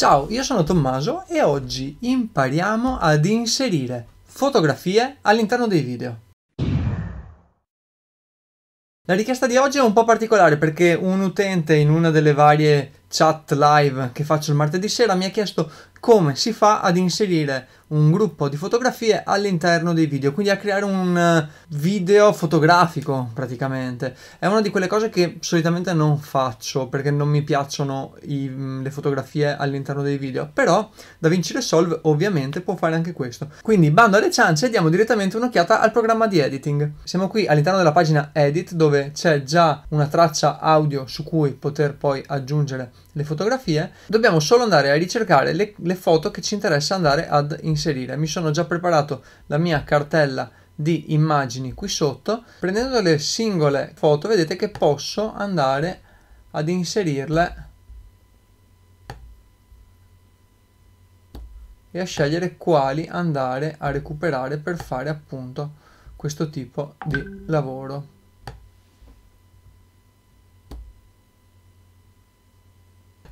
Ciao, io sono Tommaso e oggi impariamo ad inserire fotografie all'interno dei video. La richiesta di oggi è un po' particolare perché un utente in una delle varie chat live che faccio il martedì sera mi ha chiesto come si fa ad inserire un gruppo di fotografie all'interno dei video, quindi a creare un eh, video fotografico praticamente. È una di quelle cose che solitamente non faccio perché non mi piacciono i, mm, le fotografie all'interno dei video, però DaVinci Resolve ovviamente può fare anche questo. Quindi bando alle ciance e diamo direttamente un'occhiata al programma di editing. Siamo qui all'interno della pagina edit dove c'è già una traccia audio su cui poter poi aggiungere le fotografie, dobbiamo solo andare a ricercare le, le foto che ci interessa andare ad inserire. Mi sono già preparato la mia cartella di immagini qui sotto, prendendo le singole foto vedete che posso andare ad inserirle e a scegliere quali andare a recuperare per fare appunto questo tipo di lavoro.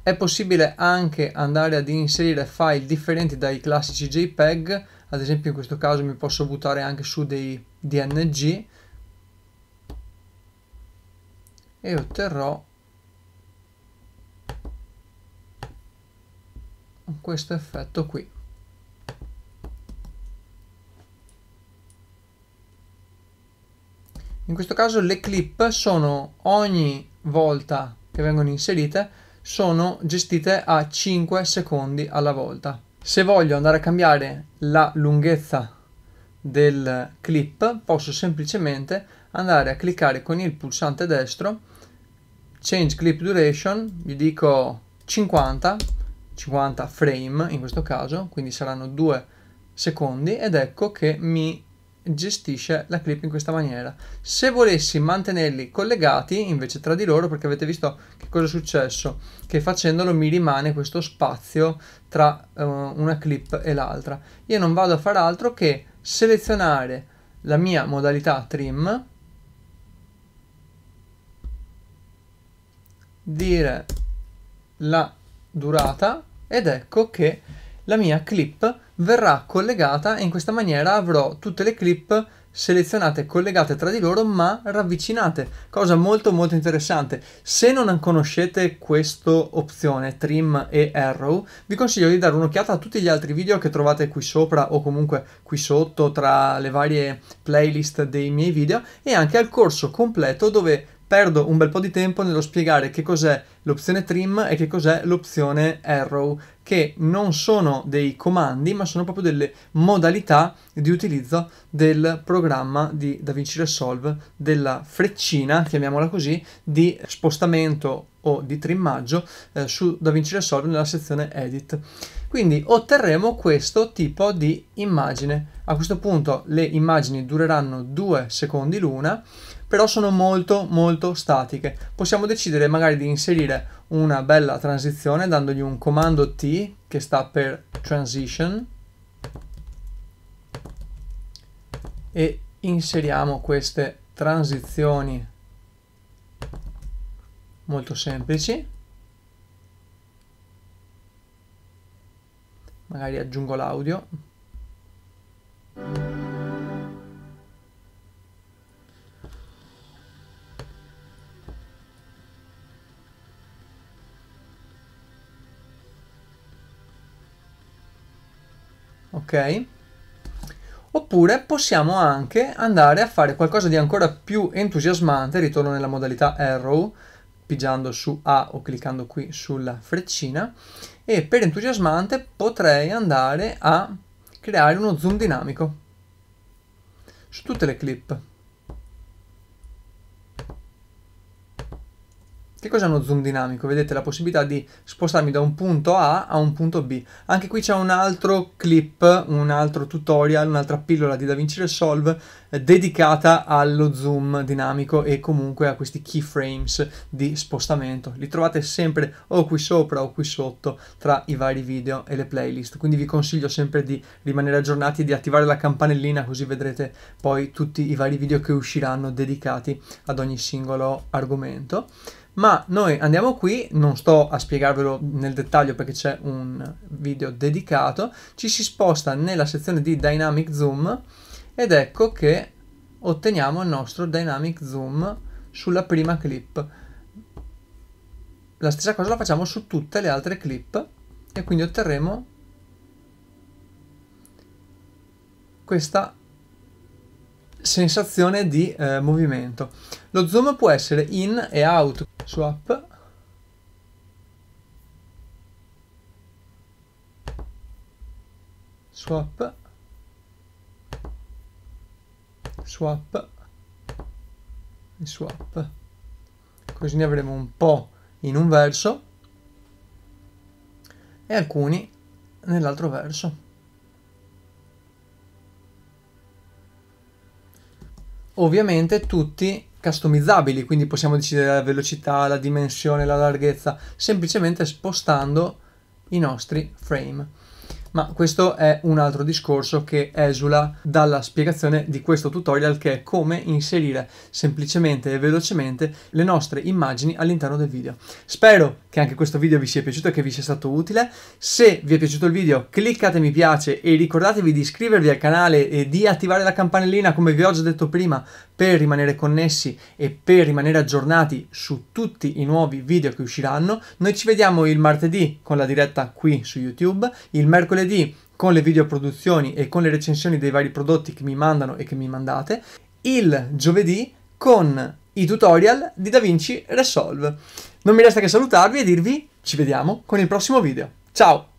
È possibile anche andare ad inserire file differenti dai classici JPEG, ad esempio in questo caso mi posso buttare anche su dei DNG e otterrò questo effetto qui. In questo caso le clip sono ogni volta che vengono inserite sono gestite a 5 secondi alla volta. Se voglio andare a cambiare la lunghezza del clip posso semplicemente andare a cliccare con il pulsante destro change clip duration gli dico 50 50 frame in questo caso quindi saranno 2 secondi ed ecco che mi gestisce la clip in questa maniera. Se volessi mantenerli collegati invece tra di loro, perché avete visto che cosa è successo, che facendolo mi rimane questo spazio tra uh, una clip e l'altra. Io non vado a fare altro che selezionare la mia modalità trim, dire la durata ed ecco che la mia clip verrà collegata e in questa maniera avrò tutte le clip selezionate e collegate tra di loro ma ravvicinate, cosa molto molto interessante. Se non conoscete questa opzione trim e arrow, vi consiglio di dare un'occhiata a tutti gli altri video che trovate qui sopra o comunque qui sotto tra le varie playlist dei miei video e anche al corso completo dove perdo un bel po' di tempo nello spiegare che cos'è l'opzione trim e che cos'è l'opzione arrow, che non sono dei comandi, ma sono proprio delle modalità di utilizzo del programma di DaVinci Resolve, della freccina, chiamiamola così, di spostamento o di trimmaggio eh, su DaVinci Resolve nella sezione Edit. Quindi otterremo questo tipo di immagine. A questo punto le immagini dureranno due secondi l'una però sono molto molto statiche. Possiamo decidere magari di inserire una bella transizione dandogli un comando T che sta per transition e inseriamo queste transizioni molto semplici. Magari aggiungo l'audio. ok? Oppure possiamo anche andare a fare qualcosa di ancora più entusiasmante, ritorno nella modalità arrow, pigiando su A o cliccando qui sulla freccina, e per entusiasmante potrei andare a creare uno zoom dinamico su tutte le clip. Che cos'è uno zoom dinamico? Vedete la possibilità di spostarmi da un punto A a un punto B. Anche qui c'è un altro clip, un altro tutorial, un'altra pillola di DaVinci Resolve eh, dedicata allo zoom dinamico e comunque a questi keyframes di spostamento. Li trovate sempre o qui sopra o qui sotto tra i vari video e le playlist. Quindi vi consiglio sempre di rimanere aggiornati e di attivare la campanellina così vedrete poi tutti i vari video che usciranno dedicati ad ogni singolo argomento ma noi andiamo qui, non sto a spiegarvelo nel dettaglio perché c'è un video dedicato, ci si sposta nella sezione di Dynamic Zoom ed ecco che otteniamo il nostro Dynamic Zoom sulla prima clip. La stessa cosa la facciamo su tutte le altre clip e quindi otterremo questa sensazione di eh, movimento. Lo zoom può essere in e out, swap swap swap e swap così ne avremo un po' in un verso e alcuni nell'altro verso ovviamente tutti customizzabili, quindi possiamo decidere la velocità, la dimensione, la larghezza, semplicemente spostando i nostri frame. Ma questo è un altro discorso che esula dalla spiegazione di questo tutorial che è come inserire semplicemente e velocemente le nostre immagini all'interno del video. Spero che anche questo video vi sia piaciuto e che vi sia stato utile. Se vi è piaciuto il video cliccate mi piace e ricordatevi di iscrivervi al canale e di attivare la campanellina come vi ho già detto prima per rimanere connessi e per rimanere aggiornati su tutti i nuovi video che usciranno. Noi ci vediamo il martedì con la diretta qui su YouTube, il mercoledì con le videoproduzioni e con le recensioni dei vari prodotti che mi mandano e che mi mandate, il giovedì con i tutorial di DaVinci Resolve. Non mi resta che salutarvi e dirvi ci vediamo con il prossimo video. Ciao!